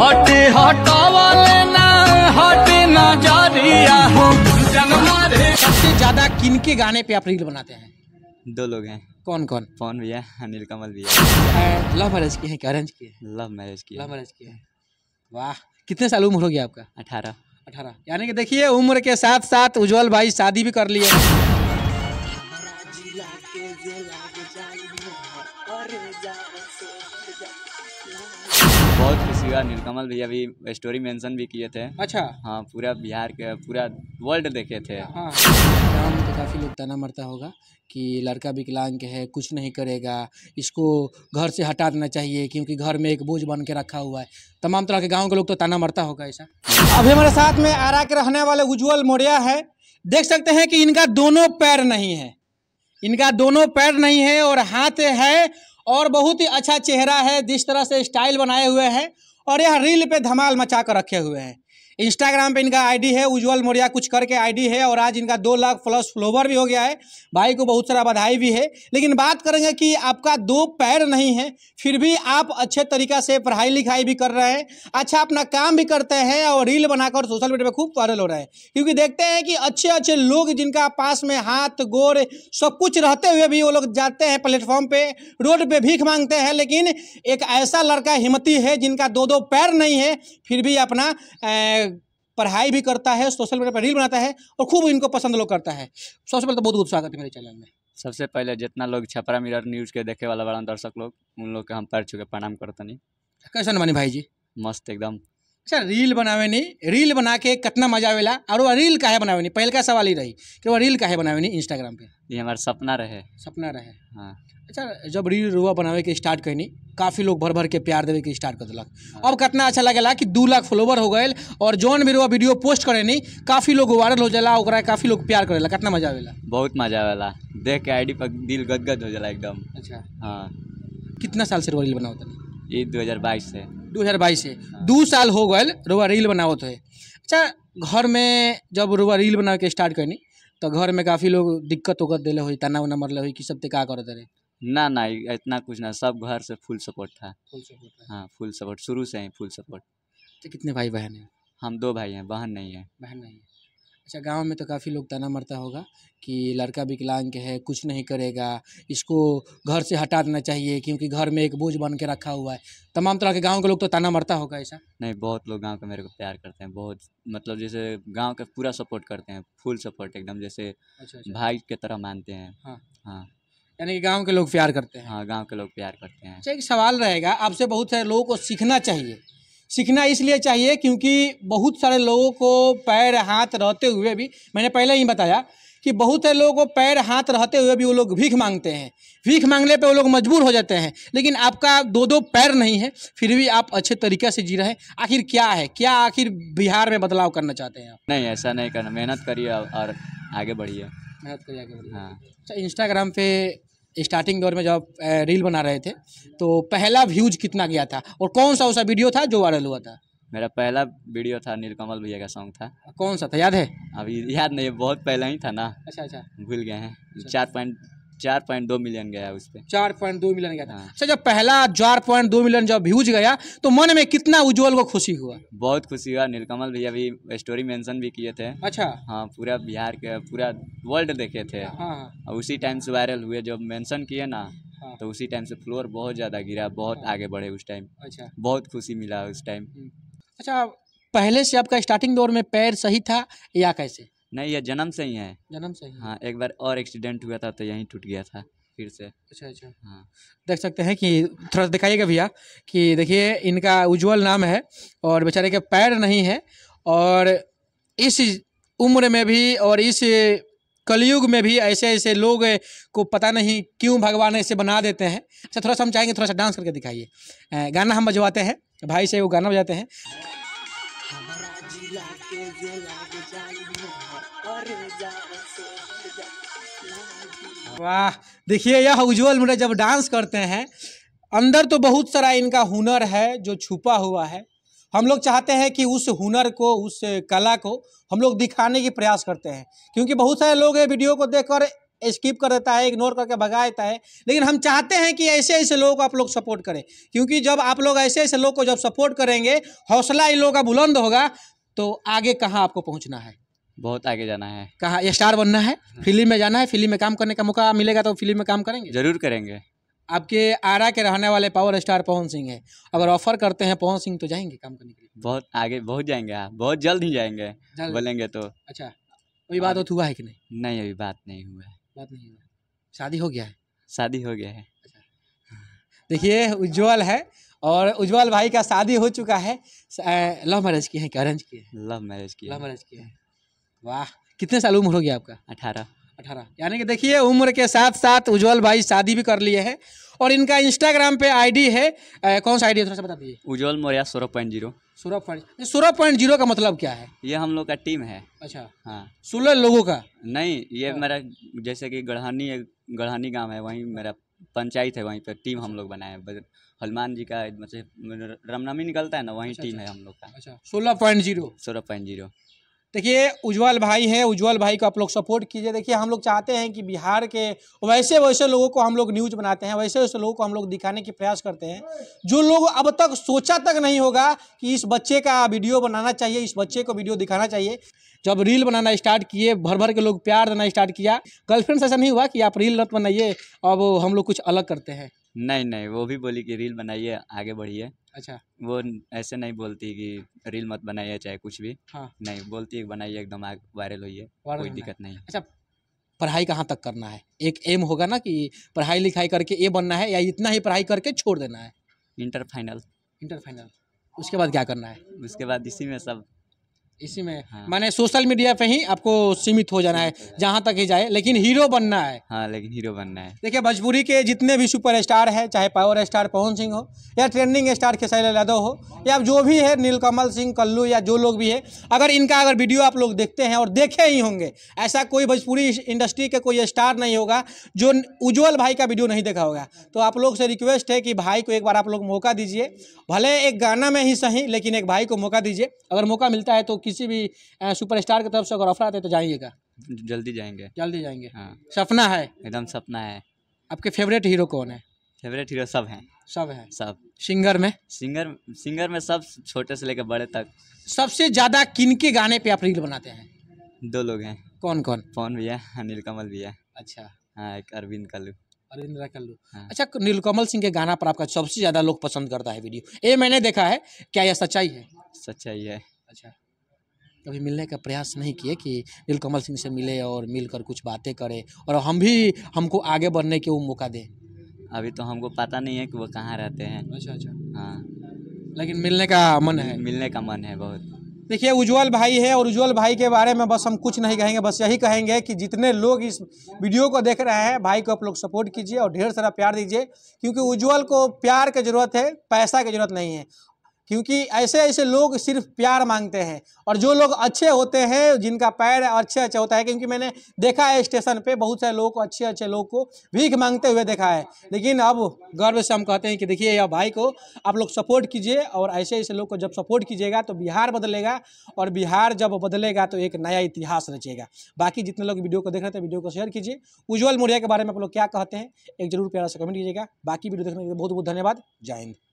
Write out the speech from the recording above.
हटे हटावा लेना हटे ना जारिया हूँ सबसे ज्यादा किन के गाने पे आप रील बनाते हैं दो लोग हैं कौन कौन पवन भैया अनिल कमल भैया लव मैरिज की है क्या अरेंज की है लव मैरिज की लव मैरिज की है वाह कितने साल उम्र हो गया आपका अठारह अठारह यानी कि देखिए उम्र के साथ साथ उज्जवल भाई शादी भी कर लिए और बहुत खुशी हुआ नीलकमल भैया भी स्टोरी मेंशन भी किए थे अच्छा हाँ पूरा बिहार के पूरा वर्ल्ड देखे थे हाँ तो काफ़ी लोग ताना मरता होगा कि लड़का विकलांग है कुछ नहीं करेगा इसको घर से हटा देना चाहिए क्योंकि घर में एक बोझ बन के रखा हुआ है तमाम तरह के गाँव के लोग तो ताना मरता होगा ऐसा अभी हमारे साथ में आरा के रहने वाले उज्ज्वल मौर्या है देख सकते हैं कि इनका दोनों पैर नहीं है इनका दोनों पैर नहीं है और हाथ है और बहुत ही अच्छा चेहरा है जिस तरह से स्टाइल बनाए हुए हैं और यह रील पे धमाल मचा कर रखे हुए हैं इंस्टाग्राम पे इनका आईडी है उज्जवल मौर्या कुछ करके आईडी है और आज इनका दो लाख प्लस फ्लोवर भी हो गया है भाई को बहुत सारा बधाई भी है लेकिन बात करेंगे कि आपका दो पैर नहीं है फिर भी आप अच्छे तरीका से पढ़ाई लिखाई भी कर रहे हैं अच्छा अपना काम भी करते हैं और रील बनाकर सोशल मीडिया पर खूब वायरल हो रहा है क्योंकि देखते हैं कि अच्छे अच्छे लोग जिनका पास में हाथ गोर सब कुछ रहते हुए भी वो लोग जाते हैं प्लेटफॉर्म पर रोड पर भीख मांगते हैं लेकिन एक ऐसा लड़का हिम्मती है जिनका दो दो पैर नहीं है फिर भी अपना पढ़ाई भी करता है सोशल मीडिया पर रील बनाता है और खूब इनको पसंद लोग करता है सबसे पहले तो बहुत बहुत स्वागत है मेरे चैनल में सबसे पहले जितना लोग छपरा मिरर न्यूज़ के देखे वाला बड़ा दर्शक लोग उन लोग के हम पैर चुके प्रणाम करते नहीं कैसा मानी भाई जी मस्त एकदम अच्छा रील बनावे नहीं रील बना के कितना मजा आवेला और वो रील काहे बनावे नहीं पहले का सवाल ही रही कि वो रील काहे बनावे नहीं इंस्टाग्राम पे ये हमारा सपना रहे सपना रहे हाँ अच्छा जब रील रुआ बनावे के स्टार्ट कहनी काफ़ी लोग भर भर के प्यार देवे के स्टार्ट कर दिलक हाँ। अब कितना अच्छा लगे कि दू लाख फॉलोवर हो गए और जौन भी रुआ वीडियो पोस्ट करे नहीं काफ़ी लोग वायरल हो जाला और काफ़ी लोग प्यार करेला कितना मजा आवेला बहुत मजा आवेला देख के आईडी पर दिल गदगद हो जाला एकदम अच्छा हाँ कितना साल से रील बनाओ ये दो हज़ार बाईस से दू हज़ार बाईस दू साल हो गए रुआ रील बनावत है अच्छा घर में जब रुआ रील बना के स्टार्ट करनी तो घर में काफ़ी लोग दिक्कत उक्कत दिले हुई तना उना मरल हुई कि सब ते का करते रहे ना ना इतना कुछ ना सब घर से फुल सपोर्ट था फुल सपोर्ट हाँ फुल सपोर्ट शुरू से ही फुल सपोर्ट तो कितने भाई बहन हैं हम दो भाई हैं बहन नहीं है बहन नहीं है अच्छा गांव में तो काफ़ी लोग ताना मरता होगा कि लड़का विकलांग है कुछ नहीं करेगा इसको घर से हटा देना चाहिए क्योंकि घर में एक बोझ बन के रखा हुआ है तमाम तरह के गांव के लोग तो ताना मरता होगा ऐसा नहीं बहुत लोग गांव का मेरे को प्यार करते हैं बहुत मतलब जैसे गांव का पूरा सपोर्ट करते हैं फुल सपोर्ट एकदम जैसे अच्छा, अच्छा। भाई के तरह मानते हैं हाँ हाँ यानी कि गाँव के लोग प्यार करते हैं हाँ गाँव के लोग प्यार करते हैं अच्छा एक सवाल रहेगा आपसे बहुत सारे लोगों को सीखना चाहिए सीखना इसलिए चाहिए क्योंकि बहुत सारे लोगों को पैर हाथ रहते हुए भी मैंने पहले ही बताया कि बहुत सारे लोगों को पैर हाथ रहते हुए भी वो लोग भीख मांगते हैं भीख मांगने पे वो लोग मजबूर हो जाते हैं लेकिन आपका दो दो पैर नहीं है फिर भी आप अच्छे तरीके से जी रहे हैं आखिर क्या है क्या आखिर बिहार में बदलाव करना चाहते हैं आप नहीं ऐसा नहीं करना मेहनत करिए और आगे बढ़िए मेहनत करिए आगे बढ़िए हाँ अच्छा इंस्टाग्राम पे स्टार्टिंग दौर में जब रील बना रहे थे तो पहला व्यूज कितना गया था और कौन सा उसका वीडियो था जो वायरल हुआ था मेरा पहला वीडियो था नीलकमल भैया का सॉन्ग था कौन सा था याद है अभी याद नहीं बहुत पहला ही था ना अच्छा अच्छा भूल गए हैं अच्छा। चार पॉइंट चार पॉइंट दो मिलियन गया उस पर चार पॉइंट दो मिलियन गया था हाँ। अच्छा जब पहला चार पॉइंट दो मिलियन जब भ्यूज गया तो मन में कितना उज्जवल को खुशी हुआ बहुत खुशी हुआ नीलकमल भैया भी स्टोरी मेंशन भी किए थे अच्छा हाँ पूरा बिहार के पूरा वर्ल्ड देखे थे हाँ।, हाँ। उसी टाइम से वायरल हुए जब मेंशन किए ना हाँ। तो उसी टाइम से फ्लोर बहुत ज़्यादा गिरा बहुत आगे बढ़े उस टाइम अच्छा बहुत खुशी मिला उस टाइम हम्म। अच्छा पहले से आपका स्टार्टिंग दौर में पैर सही था या कैसे नहीं ये जन्म से ही है जन्म से ही हाँ एक बार और एक्सीडेंट हुआ था तो यहीं टूट गया था फिर से अच्छा अच्छा हाँ देख सकते हैं कि थोड़ा सा दिखाइएगा भैया कि देखिए इनका उज्जवल नाम है और बेचारे के पैर नहीं है और इस उम्र में भी और इस कलयुग में भी ऐसे ऐसे लोग को पता नहीं क्यों भगवान ऐसे बना देते हैं अच्छा थोड़ा सा हम चाहेंगे थोड़ा सा डांस करके दिखाइए गाना हम बजवाते हैं भाई से वो गाना बजाते हैं वाह देखिए यह उज्जवल मुंडा जब डांस करते हैं अंदर तो बहुत सारा इनका हुनर है जो छुपा हुआ है हम लोग चाहते हैं कि उस हुनर को उस कला को हम लोग दिखाने की प्रयास करते हैं क्योंकि बहुत सारे लोग ये वीडियो को देखकर स्किप कर देता है इग्नोर करके भगा देता है लेकिन हम चाहते हैं कि ऐसे ऐसे लोगों को आप लोग सपोर्ट करें क्योंकि जब आप लोग ऐसे ऐसे लोग को जब सपोर्ट करेंगे हौसला इन लोगों का बुलंद होगा तो आगे कहाँ आपको पहुँचना है बहुत आगे जाना है ये स्टार बनना है फिल्म में जाना है फिल्म में काम करने का मौका मिलेगा तो फिल्म में काम करेंगे जरूर करेंगे आपके आरा के रहने वाले पावर स्टार पवन सिंह है अगर ऑफर करते हैं पवन सिंह तो जाएंगे काम करने के लिए बहुत आगे बहुत जाएंगे आप हाँ, बहुत जल्द ही जाएंगे बोलेंगे तो अच्छा कोई बात हुआ है कि नहीं नहीं अभी बात नहीं हुआ है बात नहीं हुआ शादी हो गया है शादी हो गया है अच्छा, हाँ। देखिए उज्जवल है और उज्जवल भाई का शादी हो चुका है लव मैरिज की है कि अरेंज की है लव मैरिज की लव मैरिज की है वाह कितने साल उम्र हो गया आपका अठारह अठारह यानी कि देखिए उम्र के साथ साथ उज्जवल भाई शादी भी कर लिए हैं और इनका इंस्टाग्राम पे आईडी है आ, कौन सा आईडी है थोड़ा सा बता दीजिए उज्जवल मौर्या सोलह पॉइंट जीरो सोलह पॉइंट सोलह पॉइंट जीरो का मतलब क्या है ये हम लोग का टीम है अच्छा हाँ सोलह लोगों का नहीं ये अच्छा। मेरा जैसे कि गढ़ानी गढ़ानी गाँव है वहीं मेरा पंचायत है वहीं पर टीम हम अच्छा। लोग बनाए हैं हनुमान जी का मतलब रामनवमी निकलता है ना वहीं अच्छा, टीम है हम लोग का अच्छा सोलह पॉइंट जीरो सोलह पॉइंट जीरो देखिए उज्जवल भाई है उज्जवल भाई को आप लोग सपोर्ट कीजिए देखिए हम लोग चाहते हैं कि बिहार के वैसे वैसे लोगों को हम लोग न्यूज बनाते हैं वैसे वैसे लोगों को हम लोग दिखाने की प्रयास करते हैं जो लोग अब तक सोचा तक नहीं होगा कि इस बच्चे का वीडियो बनाना चाहिए इस बच्चे को वीडियो दिखाना चाहिए जब रील बनाना स्टार्ट किए भर भर के लोग प्यार देना स्टार्ट किया गर्लफ्रेंड से ऐसा नहीं हुआ कि आप रील रत बनाइए अब हम लोग कुछ अलग करते हैं नहीं नहीं वो भी बोली कि रील बनाइए आगे बढ़िए अच्छा वो ऐसे नहीं बोलती कि रील मत बनाइए चाहे कुछ भी हाँ नहीं बोलती है बनाइए एकदम वायरल होइए कोई दिक्कत नहीं अच्छा पढ़ाई कहाँ तक करना है एक एम होगा ना कि पढ़ाई लिखाई करके ए बनना है या इतना ही पढ़ाई करके छोड़ देना है इंटर फाइनल इंटर फाइनल उसके बाद क्या करना है उसके बाद इसी में सब इसी में हाँ। माने सोशल मीडिया पे ही आपको सीमित हो जाना है जहाँ तक ही जाए लेकिन हीरो बनना है हाँ लेकिन हीरो बनना है देखिए भोजपुरी के जितने भी सुपरस्टार हैं चाहे पावर स्टार पवन सिंह हो या ट्रेंडिंग स्टार लाल यादव हो या जो भी है नीलकमल सिंह कल्लू या जो लोग भी है अगर इनका अगर वीडियो आप लोग देखते हैं और देखे ही होंगे ऐसा कोई भोजपुरी इंडस्ट्री का कोई स्टार नहीं होगा जो उज्ज्वल भाई का वीडियो नहीं देखा होगा तो आप लोग से रिक्वेस्ट है कि भाई को एक बार आप लोग मौका दीजिए भले एक गाना में ही सही लेकिन एक भाई को मौका दीजिए अगर मौका मिलता है तो किसी भी सुपरस्टार की तरफ से अगर ऑफर आते तो जाइएगा जल्दी जाएंगे जल्दी जाएंगे हाँ सपना है एकदम सपना है आपके फेवरेट हीरो कौन है फेवरेट हीरो सब हैं सब हैं सब सिंगर में सिंगर सिंगर में सब छोटे से लेकर बड़े तक सबसे ज़्यादा किन के गाने पे आप रील बनाते हैं दो लोग हैं कौन कौन कौन भी है अनिल कमल भी है अच्छा हाँ एक अरविंद कल्लू अरविंद कल्लू हाँ। अच्छा नीलकमल सिंह के गाना पर आपका सबसे ज़्यादा लोग पसंद करता है वीडियो ये मैंने देखा है क्या यह सच्चाई है सच्चाई है अच्छा कभी मिलने का प्रयास नहीं किए कि नीलकमल सिंह से मिले और मिलकर कुछ बातें करें और हम भी हमको आगे बढ़ने के वो मौका दें अभी तो हमको पता नहीं है कि वो कहाँ रहते हैं अच्छा अच्छा हाँ लेकिन मिलने का मन है मिलने का मन है बहुत देखिए उज्जवल भाई है और उज्जवल भाई के बारे में बस हम कुछ नहीं कहेंगे बस यही कहेंगे कि जितने लोग इस वीडियो को देख रहे हैं भाई को आप लोग सपोर्ट कीजिए और ढेर सारा प्यार दीजिए क्योंकि उज्जवल को प्यार की जरूरत है पैसा की जरूरत नहीं है क्योंकि ऐसे ऐसे लोग सिर्फ प्यार मांगते हैं और जो लोग अच्छे होते हैं जिनका पैर अच्छे अच्छे होता है क्योंकि मैंने देखा है स्टेशन पे बहुत सारे लोग अच्छे अच्छे लोग को भीख मांगते हुए देखा है लेकिन अब गर्व से हम कहते हैं कि देखिए यह भाई को आप लोग सपोर्ट कीजिए और ऐसे ऐसे लोग को जब सपोर्ट कीजिएगा तो बिहार बदलेगा और बिहार जब बदलेगा तो एक नया इतिहास रचेगा बाकी जितने लोग वीडियो को देख रहे थे वीडियो को शेयर कीजिए उज्ज्वल मोरिया के बारे में आप लोग क्या कहते हैं एक जरूर प्यारा से कमेंट कीजिएगा बाकी वीडियो देखने के लिए बहुत बहुत धन्यवाद जय हिंद